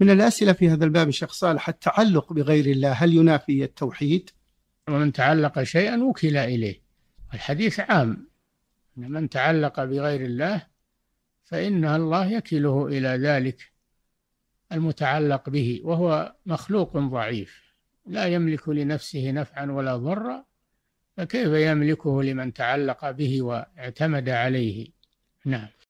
من الأسئلة في هذا الباب الشيخ صالح التعلق بغير الله هل ينافي التوحيد؟ ومن تعلق شيئا وكل إليه الحديث عام أن من تعلق بغير الله فإن الله يكله إلى ذلك المتعلق به وهو مخلوق ضعيف لا يملك لنفسه نفعا ولا ضرا فكيف يملكه لمن تعلق به واعتمد عليه نعم